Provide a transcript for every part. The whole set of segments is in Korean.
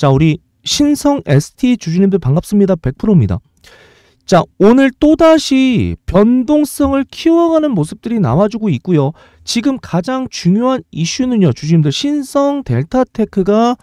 자, 우리 신성 ST 주주님들 반갑습니다. 100%입니다. 자, 오늘 또다시 변동성을 키워가는 모습들이 나와주고 있고요. 지금 가장 중요한 이슈는요. 주주님들 신성 델타테크가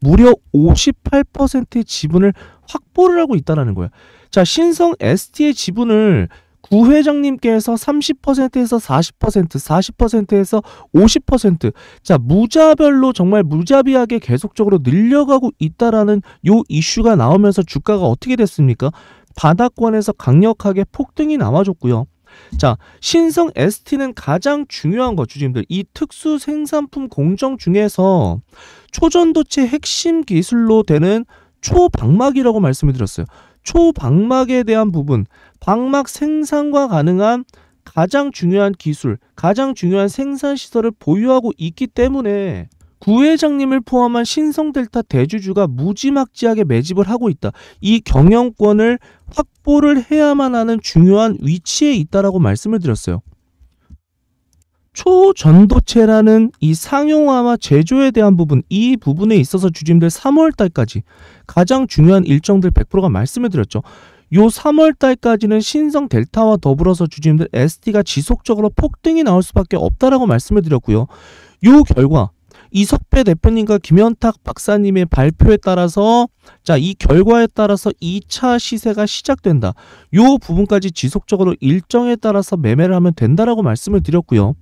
무려 58%의 지분을 확보를 하고 있다는 거예요. 자, 신성 ST의 지분을 구 회장님께서 30%에서 40%, 40%에서 50%. 자, 무자별로 정말 무자비하게 계속적으로 늘려가고 있다라는 요 이슈가 나오면서 주가가 어떻게 됐습니까? 바닥권에서 강력하게 폭등이 나와줬고요. 자, 신성 ST는 가장 중요한 거 주주님들. 이 특수 생산품 공정 중에서 초전도체 핵심 기술로 되는 초박막이라고 말씀을 드렸어요. 초박막에 대한 부분 방막 생산과 가능한 가장 중요한 기술, 가장 중요한 생산 시설을 보유하고 있기 때문에 구회장님을 포함한 신성델타 대주주가 무지막지하게 매집을 하고 있다. 이 경영권을 확보를 해야만 하는 중요한 위치에 있다라고 말씀을 드렸어요. 초전도체라는 이 상용화와 제조에 대한 부분, 이 부분에 있어서 주임될 3월달까지 가장 중요한 일정들 100%가 말씀을 드렸죠. 요 3월 달까지는 신성 델타와 더불어서 주주님들 ST가 지속적으로 폭등이 나올 수밖에 없다라고 말씀을 드렸고요. 요 결과 이석배 대표님과 김현탁 박사님의 발표에 따라서 자 이 결과에 따라서 2차 시세가 시작된다. 요 부분까지 지속적으로 일정에 따라서 매매를 하면 된다라고 말씀을 드렸고요.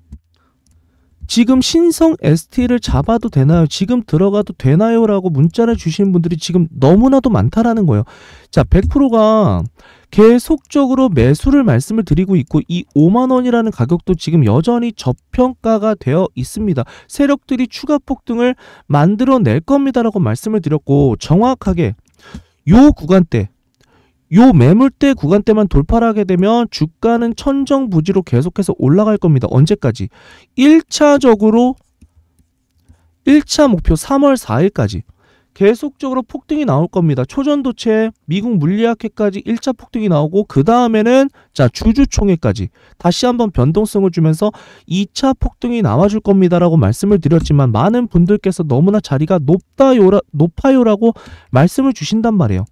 지금 신성 ST를 잡아도 되나요? 지금 들어가도 되나요? 라고 문자를 주신 분들이 지금 너무나도 많다라는 거예요. 자, 100%가 계속적으로 매수를 말씀을 드리고 있고 이 5만 원이라는 가격도 지금 여전히 저평가가 되어 있습니다. 세력들이 추가 폭등을 만들어 낼 겁니다라고 말씀을 드렸고 정확하게 요 구간대 요 매물대 구간때만 돌파를 하게 되면 주가는 천정부지로 계속해서 올라갈 겁니다. 언제까지? 1차적으로 1차 목표 3월 4일까지 계속적으로 폭등이 나올 겁니다. 초전도체, 미국 물리학회까지 1차 폭등이 나오고 그 다음에는 자 주주총회까지 다시 한번 변동성을 주면서 2차 폭등이 나와줄 겁니다라고 말씀을 드렸지만 많은 분들께서 너무나 자리가 높다요라, 높아요라고 말씀을 주신단 말이에요.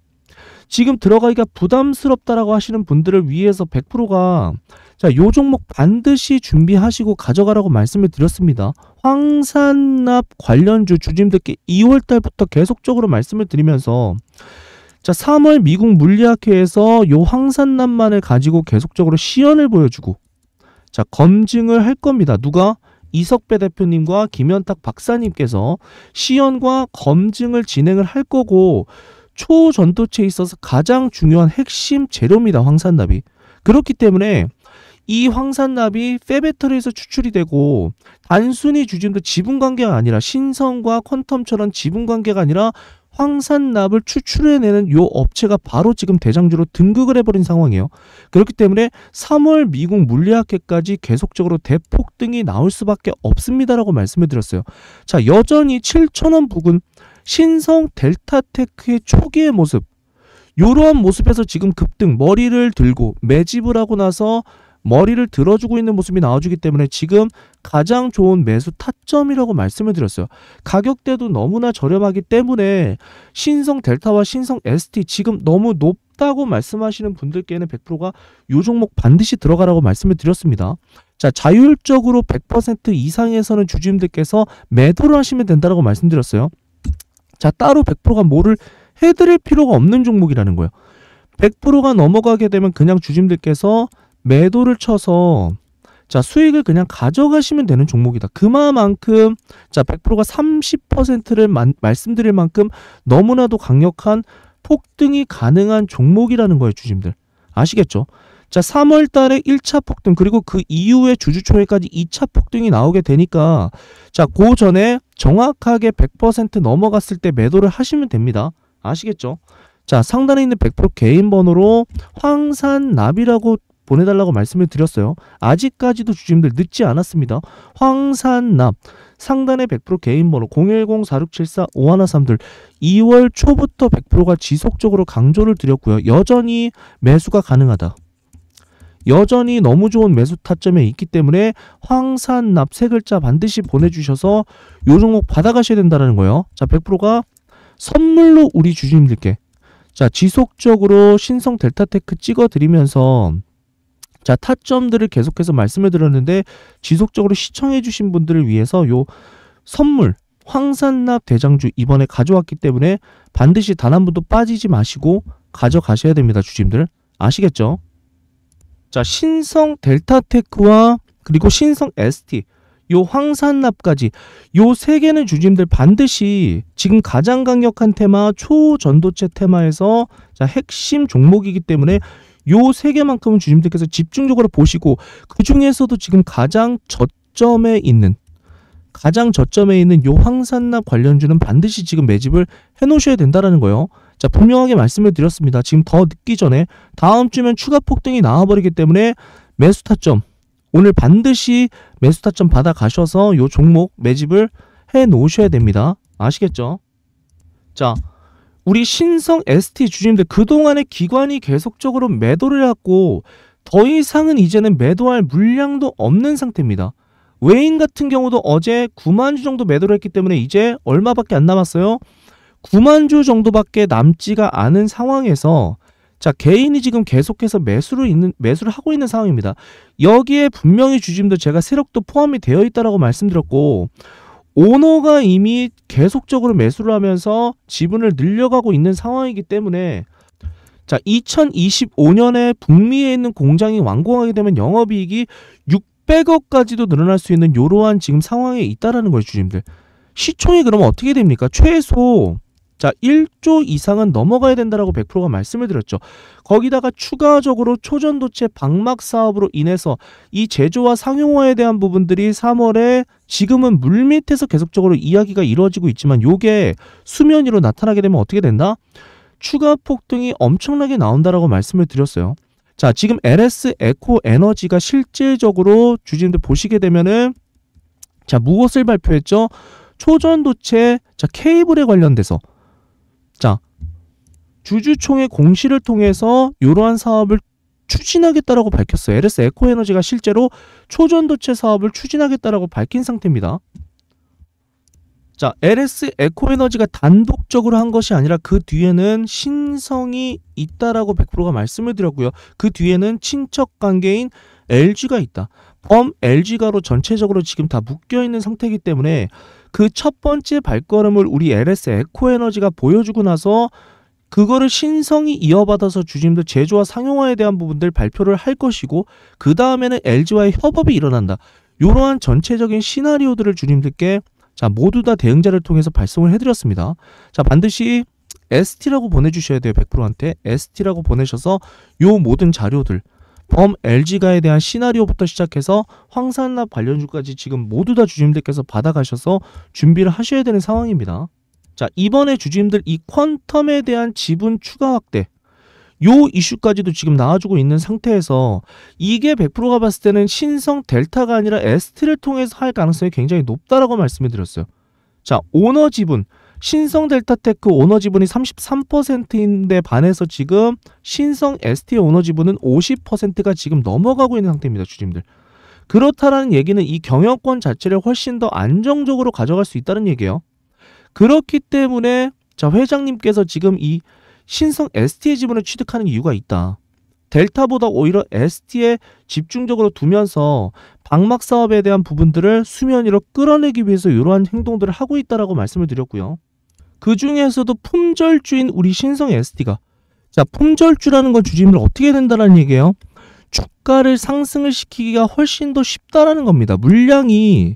지금 들어가기가 부담스럽다라고 하시는 분들을 위해서 100%가 자, 요 종목 반드시 준비하시고 가져가라고 말씀을 드렸습니다. 황산납 관련주 주주님들께 2월 달부터 계속적으로 말씀을 드리면서 자, 3월 미국 물리학회에서 요 황산납만을 가지고 계속적으로 시연을 보여주고 자, 검증을 할 겁니다. 누가 이석배 대표님과 김현탁 박사님께서 시연과 검증을 진행을 할 거고 초전도체에 있어서 가장 중요한 핵심 재료입니다. 황산납이 그렇기 때문에 이 황산납이 페배터리에서 추출이 되고 단순히 주지음도 그 지분관계가 아니라 신성과 퀀텀처럼 지분관계가 아니라 황산납을 추출해내는 이 업체가 바로 지금 대장주로 등극을 해버린 상황이에요. 그렇기 때문에 3월 미국 물리학회까지 계속적으로 대폭등이 나올 수밖에 없습니다라고 말씀을 드렸어요. 자 여전히 7천원 부근 신성 델타테크의 초기의 모습 이러한 모습에서 지금 급등 머리를 들고 매집을 하고 나서 머리를 들어주고 있는 모습이 나와주기 때문에 지금 가장 좋은 매수 타점이라고 말씀을 드렸어요. 가격대도 너무나 저렴하기 때문에 신성 델타와 신성 ST 지금 너무 높다고 말씀하시는 분들께는 100%가 요 종목 반드시 들어가라고 말씀을 드렸습니다. 자, 자율적으로 100% 이상에서는 주주님들께서 매도를 하시면 된다라고 말씀드렸어요. 자, 따로 100%가 뭐를 해드릴 필요가 없는 종목이라는 거예요. 100%가 넘어가게 되면 그냥 주심들께서 매도를 쳐서 자 수익을 그냥 가져가시면 되는 종목이다. 그만큼 자 100%가 30%를 만, 말씀드릴 만큼 너무나도 강력한 폭등이 가능한 종목이라는 거예요, 주심들 아시겠죠? 자, 3월 달에 1차 폭등 그리고 그 이후에 주주총회까지 2차 폭등이 나오게 되니까 자, 그 전에 정확하게 100% 넘어갔을 때 매도를 하시면 됩니다. 아시겠죠? 자, 상단에 있는 100% 개인 번호로 황산납이라고 보내달라고 말씀을 드렸어요. 아직까지도 주주님들 늦지 않았습니다. 황산납 상단에 100% 개인 번호 0 1 0 4 6 7 4 5 1 3들 2월 초부터 100%가 지속적으로 강조를 드렸고요. 여전히 매수가 가능하다. 여전히 너무 좋은 매수 타점에 있기 때문에 황산납 세 글자 반드시 보내주셔서 요 종목 받아가셔야 된다는 거예요. 자 100%가 선물로 우리 주주님들께 자 지속적으로 신성 델타테크 찍어드리면서 자 타점들을 계속해서 말씀해 드렸는데 지속적으로 시청해 주신 분들을 위해서 요 선물 황산납 대장주 이번에 가져왔기 때문에 반드시 단 한 분도 빠지지 마시고 가져가셔야 됩니다 주주님들 아시겠죠? 자, 신성 델타테크와 그리고 신성 ST 요 황산납까지 요 세 개는 주님들 반드시 지금 가장 강력한 테마 초전도체 테마에서 자, 핵심 종목이기 때문에 요 세 개만큼은 주님들께서 집중적으로 보시고 그 중에서도 지금 가장 저점에 있는 가장 저점에 있는 요 황산납 관련주는 반드시 지금 매집을 해 놓으셔야 된다라는 거예요. 자, 분명하게 말씀을 드렸습니다. 지금 더 늦기 전에 다음 주면 추가 폭등이 나와버리기 때문에 매수 타점 오늘 반드시 매수 타점 받아 가셔서 요 종목 매집을 해 놓으셔야 됩니다. 아시겠죠? 자, 우리 신성 ST 주주님들 그동안에 기관이 계속적으로 매도를 했고 더 이상은 이제는 매도할 물량도 없는 상태입니다. 외인 같은 경우도 어제 9만 주 정도 매도를 했기 때문에 이제 얼마밖에 안 남았어요? 9만 주 정도밖에 남지가 않은 상황에서 자 개인이 지금 계속해서 매수를 있는 매수를 하고 있는 상황입니다. 여기에 분명히 주짐도 제가 세력도 포함이 되어 있다라고 말씀드렸고 오너가 이미 계속적으로 매수를 하면서 지분을 늘려가고 있는 상황이기 때문에 자 2025년에 북미에 있는 공장이 완공하게 되면 영업이익이 600억까지도 늘어날 수 있는 이러한 지금 상황에 있다라는 거예요 주님들 시총이 그러면 어떻게 됩니까 최소 자, 1조 이상은 넘어가야 된다라고 100%가 말씀을 드렸죠. 거기다가 추가적으로 초전도체 방막 사업으로 인해서 이 제조와 상용화에 대한 부분들이 3월에 지금은 물 밑에서 계속적으로 이야기가 이루어지고 있지만 요게 수면 위로 나타나게 되면 어떻게 된다? 추가 폭등이 엄청나게 나온다라고 말씀을 드렸어요. 자, 지금 LS 에코 에너지가 실질적으로 주진들 보시게 되면은 자, 무엇을 발표했죠? 초전도체 자, 케이블에 관련돼서 주주총회 공시를 통해서 이러한 사업을 추진하겠다라고 밝혔어요. LS 에코에너지가 실제로 초전도체 사업을 추진하겠다라고 밝힌 상태입니다. 자, LS 에코에너지가 단독적으로 한 것이 아니라 그 뒤에는 신성이 있다라고 100%가 말씀을 드렸고요. 그 뒤에는 친척 관계인 LG가 있다. 범 LG가로 전체적으로 지금 다 묶여 있는 상태이기 때문에 그 첫 번째 발걸음을 우리 LS 에코에너지가 보여주고 나서 그거를 신성이 이어받아서 주심들 제조와 상용화에 대한 부분들 발표를 할 것이고 그 다음에는 LG와의 협업이 일어난다. 이러한 전체적인 시나리오들을 주님들께 자 모두 다 대응자를 통해서 발송을 해드렸습니다. 자 반드시 ST라고 보내주셔야 돼요. 100%한테 ST라고 보내셔서 요 모든 자료들 범 LG가에 대한 시나리오부터 시작해서 황산납 관련주까지 지금 모두 다 주님들께서 받아가셔서 준비를 하셔야 되는 상황입니다. 자, 이번에 주주님들 이 퀀텀에 대한 지분 추가 확대 요 이슈까지도 지금 나와주고 있는 상태에서 이게 100%가 봤을 때는 신성 델타가 아니라 에스트를 통해서 할 가능성이 굉장히 높다라고 말씀을 드렸어요. 자, 오너 지분 신성 델타테크 오너 지분이 33%인데 반해서 지금 신성 ST 오너 지분은 50%가 지금 넘어가고 있는 상태입니다, 주주님들. 그렇다라는 얘기는 이 경영권 자체를 훨씬 더 안정적으로 가져갈 수 있다는 얘기예요. 그렇기 때문에 자 회장님께서 지금 이 신성 ST의 지분을 취득하는 이유가 있다. 델타보다 오히려 ST에 집중적으로 두면서 방막 사업에 대한 부분들을 수면 위로 끌어내기 위해서 이러한 행동들을 하고 있다라고 말씀을 드렸고요. 그 중에서도 품절주인 우리 신성 ST가 자 품절주라는 건 주지임을 어떻게 된다는 얘기예요. 주가를 상승을 시키기가 훨씬 더 쉽다라는 겁니다. 물량이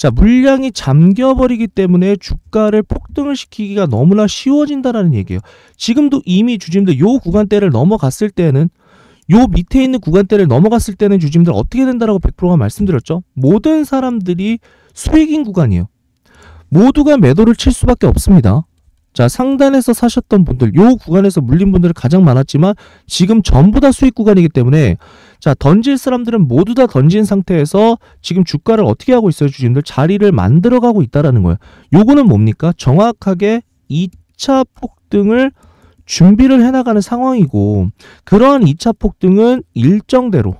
자, 물량이 잠겨버리기 때문에 주가를 폭등을 시키기가 너무나 쉬워진다라는 얘기예요. 지금도 이미 주주님들 요 구간대를 넘어갔을 때는 요 밑에 있는 구간대를 넘어갔을 때는 주주님들 어떻게 된다라고 100%가 말씀드렸죠. 모든 사람들이 수익인 구간이에요. 모두가 매도를 칠 수밖에 없습니다. 자, 상단에서 사셨던 분들, 요 구간에서 물린 분들이 가장 많았지만 지금 전부 다 수익 구간이기 때문에 자, 던질 사람들은 모두 다 던진 상태에서 지금 주가를 어떻게 하고 있어요, 주주님들? 자리를 만들어가고 있다라는 거예요. 요거는 뭡니까? 정확하게 2차 폭등을 준비를 해나가는 상황이고 그러한 2차 폭등은 일정대로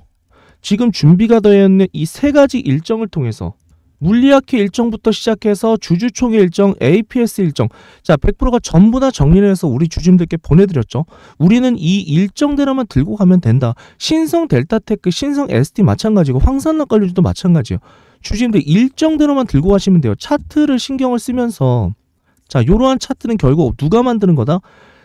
지금 준비가 되어 있는 이 세 가지 일정을 통해서 물리학회 일정부터 시작해서 주주총회 일정, APS 일정. 자, 100%가 전부 다 정리를 해서 우리 주주님들께 보내드렸죠. 우리는 이 일정대로만 들고 가면 된다. 신성 델타테크, 신성 ST 마찬가지고 황산락 관리주도 마찬가지예요. 주주님들 일정대로만 들고 가시면 돼요. 차트를 신경을 쓰면서 자, 이러한 차트는 결국 누가 만드는 거다?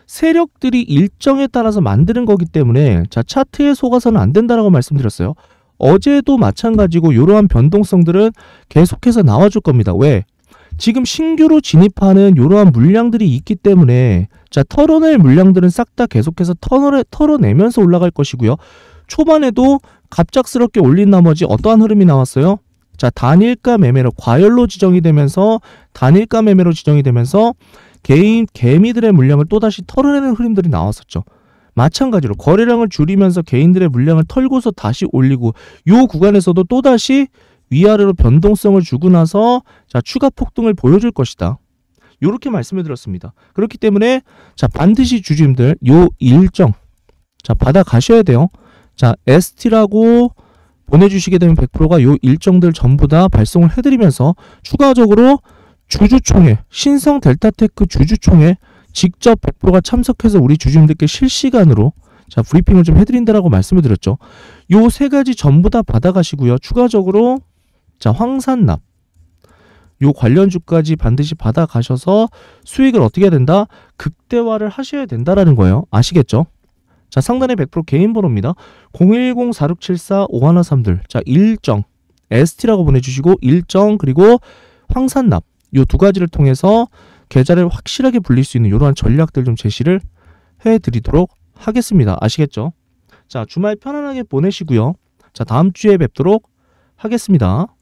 세력들이 일정에 따라서 만드는 거기 때문에 자, 차트에 속아서는 안 된다라고 말씀드렸어요. 어제도 마찬가지고 이러한 변동성들은 계속해서 나와줄 겁니다. 왜? 지금 신규로 진입하는 이러한 물량들이 있기 때문에 자 털어낼 물량들은 싹 다 계속해서 털어내, 털어내면서 올라갈 것이고요. 초반에도 갑작스럽게 올린 나머지 어떠한 흐름이 나왔어요? 자 단일가 매매로 과열로 지정이 되면서 단일가 매매로 지정이 되면서 개인 개미들의 물량을 또다시 털어내는 흐름들이 나왔었죠. 마찬가지로 거래량을 줄이면서 개인들의 물량을 털고서 다시 올리고 요 구간에서도 또다시 위아래로 변동성을 주고 나서 자 추가 폭등을 보여줄 것이다. 요렇게 말씀해 드렸습니다. 그렇기 때문에 자 반드시 주주님들 요 일정 자 받아 가셔야 돼요. 자 ST라고 보내주시게 되면 100%가 요 일정들 전부 다 발송을 해드리면서 추가적으로 주주총회 신성 델타테크 주주총회 직접 백0 0가 참석해서 우리 주주님들께 실시간으로 자 브리핑을 좀 해드린다라고 말씀을 드렸죠. 요 세 가지 전부 다 받아가시고요. 추가적으로 자 황산납 요 관련주까지 반드시 받아가셔서 수익을 어떻게 해야 된다? 극대화를 하셔야 된다라는 거예요. 아시겠죠? 자 상단에 100% 개인 번호입니다. 0 1 0 4 6 7 4 5 1 3들자 일정 ST라고 보내주시고 일정 그리고 황산납 요 두 가지를 통해서 계좌를 확실하게 불릴 수 있는 이러한 전략들 좀 제시를 해드리도록 하겠습니다. 아시겠죠? 자, 주말 편안하게 보내시고요. 자, 다음 주에 뵙도록 하겠습니다.